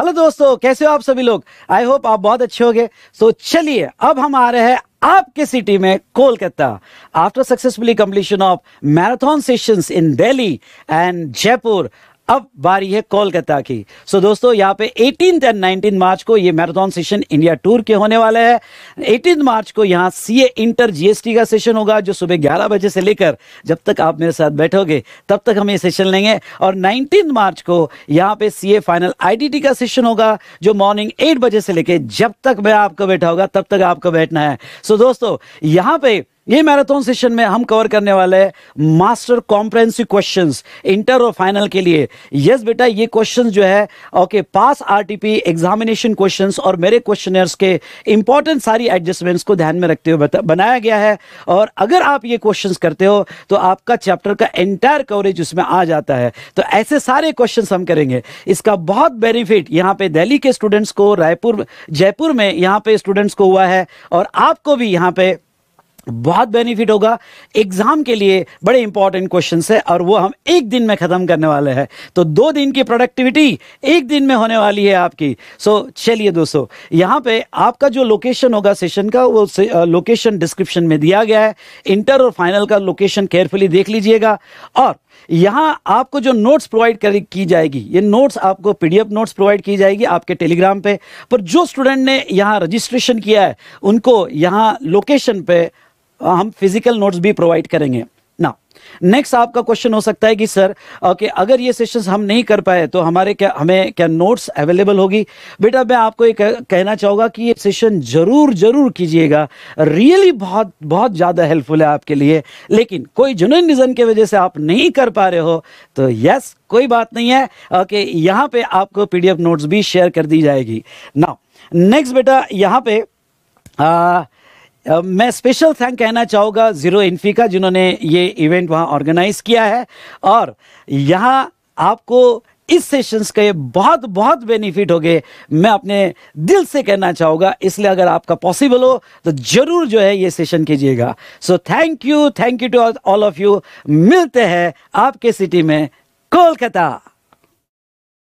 hello दोस्तों कैसे हो आप सभी लोग आई होप आप बहुत अच्छे होंगे सो so, चलिए अब हम आ रहे हैं आपके सिटी में Kolkata after successfully completion of marathon sessions in Delhi and Jaipur अब बारी है कोलकाता की सो so, दोस्तों यहाँ पे 18 एंड 19 मार्च को ये मैराथन सेशन इंडिया टूर के होने वाले हैं 18 मार्च को यहाँ सीए इंटर जीएसटी का सेशन होगा जो सुबह 11 बजे से लेकर जब तक आप मेरे साथ बैठोगे तब तक हम ये सेशन लेंगे और 19 मार्च को यहाँ पे सीए फाइनल आईडीटी का सेशन होगा जो मॉर्निंग एट बजे से लेकर जब तक मैं आपको बैठा होगा तब तक आपको बैठना है सो so, दोस्तों यहाँ पे ये मैराथन सेशन में हम कवर करने वाले हैं मास्टर कॉम्प्रेंसिव क्वेश्चंस इंटर और फाइनल के लिए यस बेटा ये क्वेश्चंस जो है okay past RTP examination questions और मेरे क्वेश्चनर्स के इंपॉर्टेंट सारी एडजस्टमेंट्स को ध्यान में रखते हुए बनाया गया है और अगर आप ये क्वेश्चन करते हो तो आपका चैप्टर का एंटायर कवरेज उसमें आ जाता है तो ऐसे सारे क्वेश्चन हम करेंगे इसका बहुत बेनिफिट यहाँ पे दिल्ली के स्टूडेंट्स को रायपुर जयपुर में यहाँ पे स्टूडेंट्स को हुआ है और आपको भी यहाँ पे बहुत बेनिफिट होगा एग्ज़ाम के लिए बड़े इंपॉर्टेंट क्वेश्चन है और वो हम एक दिन में ख़त्म करने वाले हैं तो दो दिन की प्रोडक्टिविटी एक दिन में होने वाली है आपकी सो so, चलिए दोस्तों यहाँ पे आपका जो लोकेशन होगा सेशन का वो से, आ, लोकेशन डिस्क्रिप्शन में दिया गया है इंटर और फाइनल का लोकेशन केयरफुली देख लीजिएगा और यहाँ आपको जो नोट्स प्रोवाइड की जाएगी ये नोट्स आपको पीडीएफ नोट्स प्रोवाइड की जाएगी आपके टेलीग्राम पे पर जो स्टूडेंट ने यहाँ रजिस्ट्रेशन किया है उनको यहाँ लोकेशन पे हम फिजिकल नोट्स भी प्रोवाइड करेंगे ना नेक्स्ट आपका क्वेश्चन हो सकता है कि सर ओके अगर ये सेशंस हम नहीं कर पाए तो हमारे क्या हमें क्या नोट्स अवेलेबल होगी बेटा मैं आपको ये कहना चाहूँगा कि ये सेशन जरूर जरूर कीजिएगा रियली बहुत बहुत ज़्यादा हेल्पफुल है आपके लिए लेकिन कोई जुनून रीज़न की वजह से आप नहीं कर पा रहे हो तो यस कोई बात नहीं है ओके यहाँ पर आपको पी नोट्स भी शेयर कर दी जाएगी ना नेक्स्ट बेटा यहाँ पे मैं स्पेशल थैंक कहना चाहूँगा ज़ीरो इन्फी का जिन्होंने ये इवेंट वहाँ ऑर्गेनाइज किया है और यहाँ आपको इस सेशंस के बहुत बहुत बेनिफिट हो गए मैं अपने दिल से कहना चाहूँगा इसलिए अगर आपका पॉसिबल हो तो ज़रूर जो है ये सेशन कीजिएगा so thank you thank you to all of you मिलते हैं आपके सिटी में कोलकाता